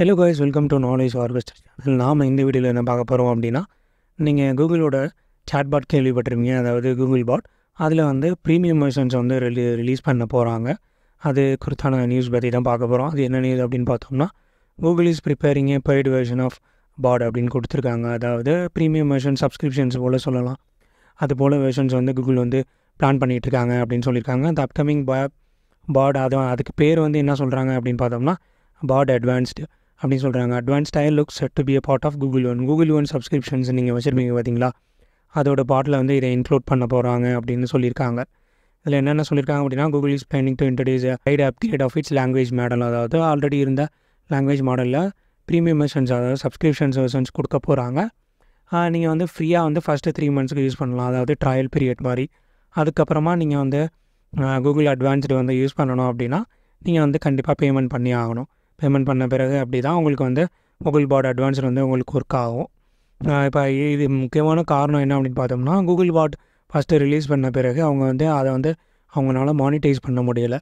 hello guys welcome to knowledge harvester channel நாம் இந்த வீடியோவில் என்ன பார்க்க போகிறோம் அப்படின்னா நீங்கள் கூகுளோட சாட்பாட் கேள்விப்பட்டிருப்பீங்க அதாவது கூகுள் பாட் அதில் வந்து ப்ரீமியம் வெர்ஷன்ஸ் வந்து ரிலி ரிலீஸ் பண்ண போகிறாங்க அது குறித்தான நியூஸ் பற்றி தான் பார்க்க போகிறோம் அது என்ன நியூஸ் அப்படின்னு பார்த்தோம்னா Google is preparing a paid version of Bard அப்படின்னு கொடுத்துருக்காங்க அதாவது ப்ரீமியம் வெர்ஷன் சப்ஸ்கிரிப்ஷன்ஸ் போல் சொல்லலாம் அது போல் வெர்ஷன்ஸ் வந்து கூகுள் வந்து பிளான் பண்ணிகிட்டு இருக்காங்க அப்படின்னு சொல்லியிருக்காங்க அந்த அப்கமிங் பா பாட் அது அதுக்கு பேர் வந்து என்ன சொல்கிறாங்க அப்படின்னு பார்த்தோம்னா பாட் அட்வான்ஸ்டு அப்படின்னு சொல்கிறாங்க advance tier looks set to be a part of Google One Google One subscriptions நீங்கள் வச்சுருப்பீங்க பார்த்தீங்களா அதோட பாட்டில் வந்து இதை இன்க்ளூட் பண்ண போகிறாங்க அப்படின்னு சொல்லியிருக்காங்க இதில் என்னென்ன சொல்லியிருக்காங்க அப்படின்னா Google is planning to introduce it upgrade of its language model அதாவது ஆல்ரெடி இருந்த லாங்குவேஜ் மாடலில் ப்ரீமியம் வெர்ஷன்ஸ் அதாவது சப்ஸ்கிரிப்ஷன்ஸ் வெர்ஷன்ஸ் கொடுக்க போகிறாங்க நீங்கள் வந்து ஃப்ரீயாக வந்து ஃபஸ்ட்டு த்ரீ மந்த்ஸ்க்கு யூஸ் பண்ணலாம் அதாவது ட்ரையல் பீரியட் மாதிரி அதுக்கப்புறமா நீங்கள் வந்து கூகுள் அட்வான்ஸ்டு வந்து யூஸ் பண்ணணும் அப்படின்னா நீங்கள் வந்து கண்டிப்பாக பேமெண்ட் பண்ணி ஆகணும் பேமெண்ட் பண்ண பிறகு அப்படி தான் உங்களுக்கு வந்து கூகுள் பாட் அட்வான்ஸ் வந்து உங்களுக்கு ஒர்க் ஆகும் இப்போ இது முக்கியமான காரணம் என்ன அப்படின்னு பார்த்தோம்னா கூகுள் பாட் ஃபஸ்ட்டு ரிலீஸ் பண்ண பிறகு அவங்க வந்து அதை வந்து அவங்களால மானிட்டைஸ் பண்ண முடியலை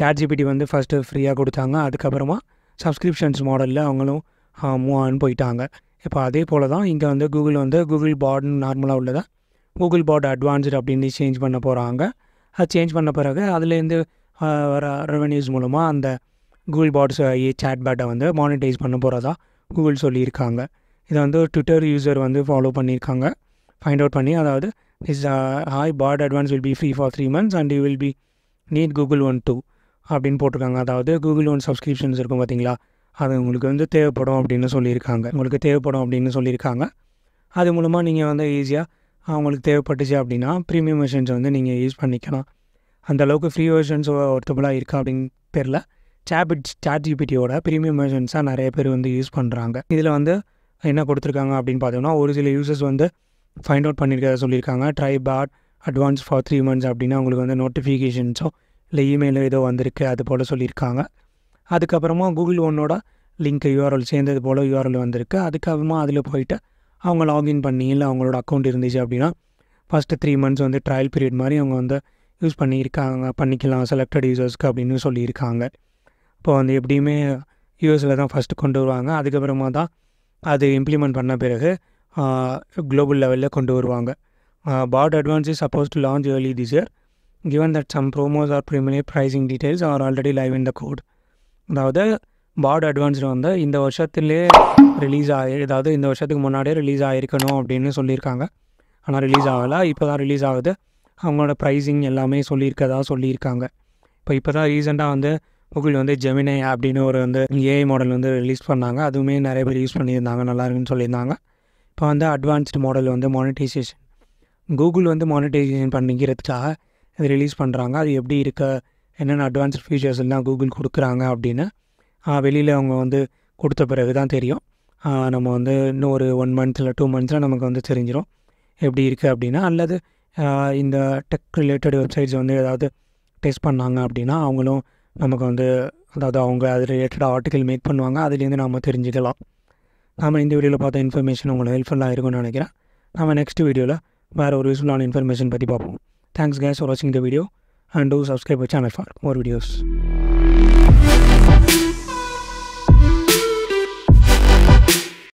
சாட் ஜிபிடி வந்து ஃபஸ்ட்டு ஃப்ரீயாக கொடுத்தாங்க அதுக்கப்புறமா சப்ஸ்கிரிப்ஷன்ஸ் மாடலில் அவங்களும் மூவ் ஆன் போயிட்டாங்க இப்போ அதே போல் தான் இங்கே வந்து கூகுள் வந்து கூகுள் பாட்னு நார்மலாக உள்ளதை கூகுள் பாட் அட்வான்ஸ்டு அப்படின்னு சேஞ்ச் பண்ண போகிறாங்க அது சேஞ்ச் பண்ண பிறகு அதுலேருந்து வர ரெவன்யூஸ் மூலமாக அந்த கூகுள் பாட்ஸ் சேட் பேட்டை வந்து மானிட்டைஸ் பண்ண போகிறதா கூகுள் சொல்லியிருக்காங்க இதை வந்து ட்விட்டர் யூசர் வந்து ஃபாலோ பண்ணியிருக்காங்க ஃபைண்ட் அவுட் பண்ணி அதாவது is hi Bard advance will be free for three months and you will be need Google One too அப்படின்னு போட்டிருக்காங்க அதாவது கூகுள் ஒன் சப்ஸ்கிரிப்ஷன்ஸ் இருக்கும் பார்த்தீங்களா அது உங்களுக்கு வந்து தேவைப்படும் அப்படின்னு சொல்லியிருக்காங்க உங்களுக்கு தேவைப்படும் அப்படின்னு சொல்லியிருக்காங்க அது மூலமாக நீங்கள் வந்து ஈஸியாக அவங்களுக்கு தேவைப்பட்டுச்சு அப்படின்னா ப்ரீமியம் வெர்ஷன்ஸை வந்து நீங்கள் யூஸ் பண்ணிக்கலாம் அந்தளவுக்கு ஃப்ரீ வெர்ஷன்ஸ் ஒர்த்தபுளாக இருக்கா அப்படின்னு தெரில சாபிட் சாட் ஜிபிடியோட ப்ரீமியம் வெர்ஷன்ஸாக நிறைய பேர் வந்து யூஸ் பண்ணுறாங்க இதில் வந்து என்ன கொடுத்துருக்காங்க அப்படின்னு பார்த்தோம்னா ஒரு சில யூசர்ஸ் வந்து ஃபைண்ட் அவுட் பண்ணியிருக்க சொல்லியிருக்காங்க try Bard advance for three months அப்படின்னா அவங்களுக்கு வந்து நோட்டிஃபிகேஷன்ஸோ இல்லை இமெயிலோ ஏதோ வந்திருக்கு அது போல் சொல்லியிருக்காங்க அதுக்கப்புறமா கூகுள் ஒன்னோட லிங்க் யூஆர்எல் சேர்ந்தது போல் யூஆர்எல் வந்திருக்கு அதுக்கப்புறமா அதில் போயிட்டு அவங்க லாகின் பண்ணி இல்லை அவங்களோட அக்கௌண்ட் இருந்துச்சு அப்படின்னா ஃபஸ்ட்டு த்ரீ மந்த்ஸ் வந்து ட்ரையல் பீரியட் மாதிரி அவங்க வந்து யூஸ் பண்ணியிருக்காங்க பண்ணிக்கலாம் செலக்டட் யூசர்ஸ்க்கு அப்படின்னு சொல்லியிருக்காங்க இப்போ வந்து எப்படியுமே யூஎஸில் தான் ஃபஸ்ட்டு கொண்டு வருவாங்க அதுக்கப்புறமா தான் அது இம்ப்ளிமெண்ட் பண்ண பிறகு குளோபல் லெவலில் கொண்டு வருவாங்க Bard advance is suppose to launch early this year given that some promos or premier pricing details are already live in the code அதாவது பாட் அட்வான்ஸில் வந்து இந்த வருஷத்துலேயே ரிலீஸ் ஆகி அதாவது இந்த வருஷத்துக்கு முன்னாடியே ரிலீஸ் ஆகிருக்கணும் அப்படின்னு சொல்லியிருக்காங்க ஆனால் ரிலீஸ் ஆகலை இப்போ தான் ரிலீஸ் ஆகுது அவங்களோட ப்ரைஸிங் எல்லாமே சொல்லியிருக்கதா சொல்லியிருக்காங்க இப்போ இப்போ தான் ரீசெண்டாக வந்து கூகுள் வந்து ஜெமினை அப்படின்னு ஒரு வந்து ஏஐ மாடல் வந்து ரிலீஸ் பண்ணாங்க அதுவுமே நிறைய பேர் யூஸ் பண்ணியிருந்தாங்க நல்லா இருக்குன்னு சொல்லியிருந்தாங்க இப்போ வந்து அட்வான்ஸ்டு மாடல் வந்து மானிட்டைசேஷன் கூகுள் வந்து மானிட்டைசேஷன் பண்ணிக்கிறதுக்காக இது ரிலீஸ் பண்ணுறாங்க அது எப்படி இருக்க என்னென்ன அட்வான்ஸ்டு ஃபியூச்சர்ஸ் எல்லாம் கூகுள் கொடுக்குறாங்க அப்படின்னு வெளியில் அவங்க வந்து கொடுத்த பிறகு தான் தெரியும் நம்ம வந்து இன்னும் ஒரு ஒன் மந்த்தில் டூ மந்த்ஸில் நமக்கு வந்து தெரிஞ்சிடும் எப்படி இருக்குது அப்படின்னா அல்லது இந்த டெக் ரிலேட்டட் வெப்சைட்ஸ் வந்து ஏதாவது டெஸ்ட் பண்ணாங்க அப்படின்னா அவங்களும் நமக்கு வந்து அதாவது அவங்க அது ரிலேட்டடாக ஆர்டிக்கல் மேக் பண்ணுவாங்க அதுலேருந்து நாம் தெரிஞ்சுக்கலாம் நாம் இந்த வீடியோவில் பார்த்த இன்ஃபர்மேஷன் உங்களுக்கு ஹெல்ப்ஃபுல்லாக இருக்கும்னு நினைக்கிறேன் நாம் நெக்ஸ்ட் வீடியோவில் வேறு ஒரு யூஸ்ஃபுல்லான இன்ஃபர்மேஷன் பற்றி பார்ப்போம் தேங்க்ஸ் கேஸ் ஃபார் வாட்சிங் the video and do subscribe channel for more videos